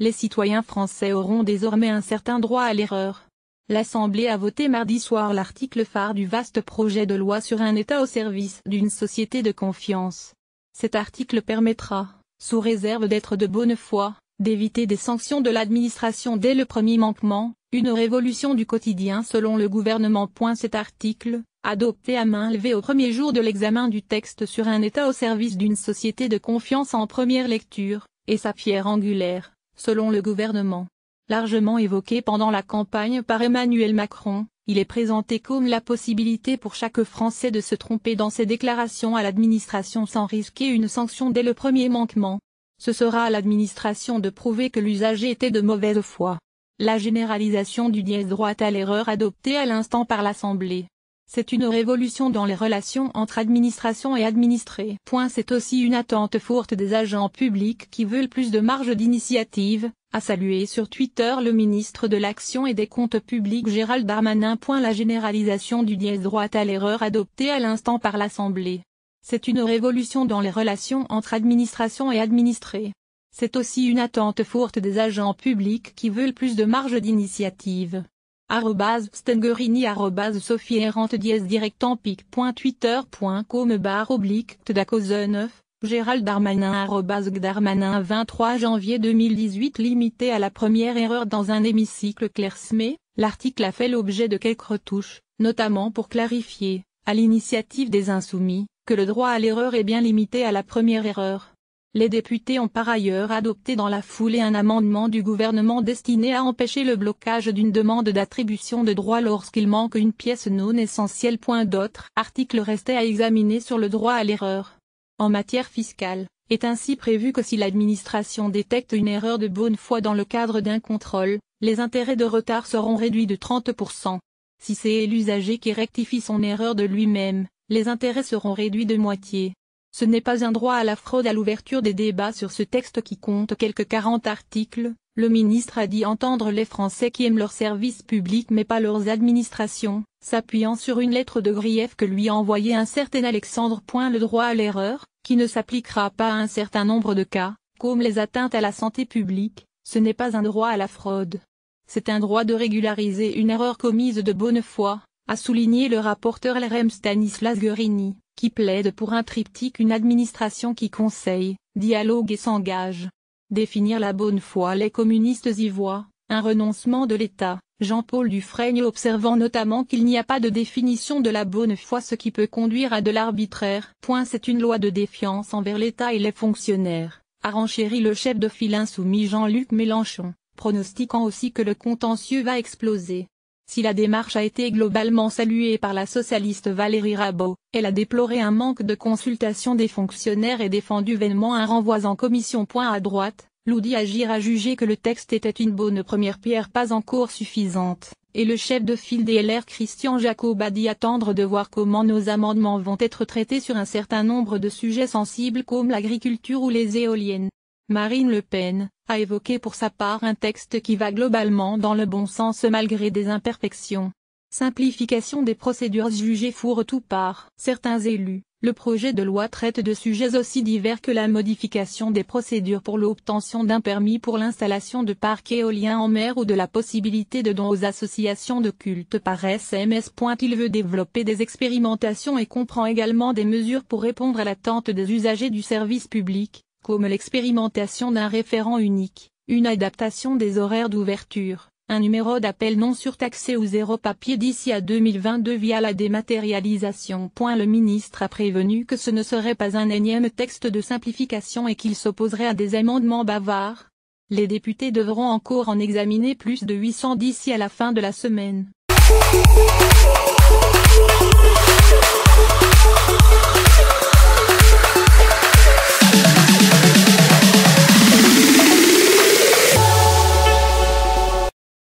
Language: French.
les citoyens français auront désormais un certain droit à l'erreur. L'Assemblée a voté mardi soir l'article phare du vaste projet de loi sur un État au service d'une société de confiance. Cet article permettra, sous réserve d'être de bonne foi, d'éviter des sanctions de l'administration dès le premier manquement, une révolution du quotidien selon le gouvernement. Cet article, adopté à main levée au premier jour de l'examen du texte sur un État au service d'une société de confiance en première lecture, est sa pierre angulaire. Selon le gouvernement, largement évoqué pendant la campagne par Emmanuel Macron, il est présenté comme la possibilité pour chaque Français de se tromper dans ses déclarations à l'administration sans risquer une sanction dès le premier manquement. Ce sera à l'administration de prouver que l'usager était de mauvaise foi. La généralisation du dièse droit à l'erreur adoptée à l'instant par l'Assemblée c'est une révolution dans les relations entre administration et administrés. C'est aussi une attente forte des agents publics qui veulent plus de marge d'initiative, a salué sur Twitter le ministre de l'Action et des Comptes Publics Gérald Darmanin. La généralisation du dièse droit à l'erreur adoptée à l'instant par l'Assemblée. C'est une révolution dans les relations entre administration et administrés. C'est aussi une attente forte des agents publics qui veulent plus de marge d'initiative stengerini sophie errante dièse barre oblique tdacose 9 Gérald Darmanin Darmanin 23 janvier 2018 limité à la première erreur dans un hémicycle clairsemé, l'article a fait l'objet de quelques retouches, notamment pour clarifier, à l'initiative des insoumis, que le droit à l'erreur est bien limité à la première erreur. Les députés ont par ailleurs adopté dans la foulée un amendement du gouvernement destiné à empêcher le blocage d'une demande d'attribution de droits lorsqu'il manque une pièce non essentielle. D'autres articles restaient à examiner sur le droit à l'erreur. En matière fiscale, est ainsi prévu que si l'administration détecte une erreur de bonne foi dans le cadre d'un contrôle, les intérêts de retard seront réduits de 30%. Si c'est l'usager qui rectifie son erreur de lui-même, les intérêts seront réduits de moitié. Ce n'est pas un droit à la fraude à l'ouverture des débats sur ce texte qui compte quelques quarante articles, le ministre a dit entendre les Français qui aiment leurs services publics mais pas leurs administrations, s'appuyant sur une lettre de grief que lui a envoyé un certain Alexandre. Le droit à l'erreur, qui ne s'appliquera pas à un certain nombre de cas, comme les atteintes à la santé publique, ce n'est pas un droit à la fraude. C'est un droit de régulariser une erreur commise de bonne foi, a souligné le rapporteur LRM Stanislas Guerini, qui plaide pour un triptyque une administration qui conseille, dialogue et s'engage. Définir la bonne foi les communistes y voient, un renoncement de l'État, Jean-Paul Dufresne observant notamment qu'il n'y a pas de définition de la bonne foi ce qui peut conduire à de l'arbitraire. Point, C'est une loi de défiance envers l'État et les fonctionnaires, a renchéri le chef de file insoumis Jean-Luc Mélenchon, pronostiquant aussi que le contentieux va exploser. Si la démarche a été globalement saluée par la socialiste Valérie Rabault, elle a déploré un manque de consultation des fonctionnaires et défendu vainement un renvoi en commission. Point à droite, Loudi Agir a jugé que le texte était une bonne première pierre pas encore suffisante, et le chef de file des Christian Jacob a dit attendre de voir comment nos amendements vont être traités sur un certain nombre de sujets sensibles comme l'agriculture ou les éoliennes. Marine Le Pen, a évoqué pour sa part un texte qui va globalement dans le bon sens malgré des imperfections. Simplification des procédures jugées fourre-tout par certains élus. Le projet de loi traite de sujets aussi divers que la modification des procédures pour l'obtention d'un permis pour l'installation de parcs éoliens en mer ou de la possibilité de dons aux associations de culte par SMS. Il veut développer des expérimentations et comprend également des mesures pour répondre à l'attente des usagers du service public, comme l'expérimentation d'un référent unique, une adaptation des horaires d'ouverture, un numéro d'appel non surtaxé ou zéro papier d'ici à 2022 via la dématérialisation. Le ministre a prévenu que ce ne serait pas un énième texte de simplification et qu'il s'opposerait à des amendements bavards. Les députés devront encore en examiner plus de 800 d'ici à la fin de la semaine.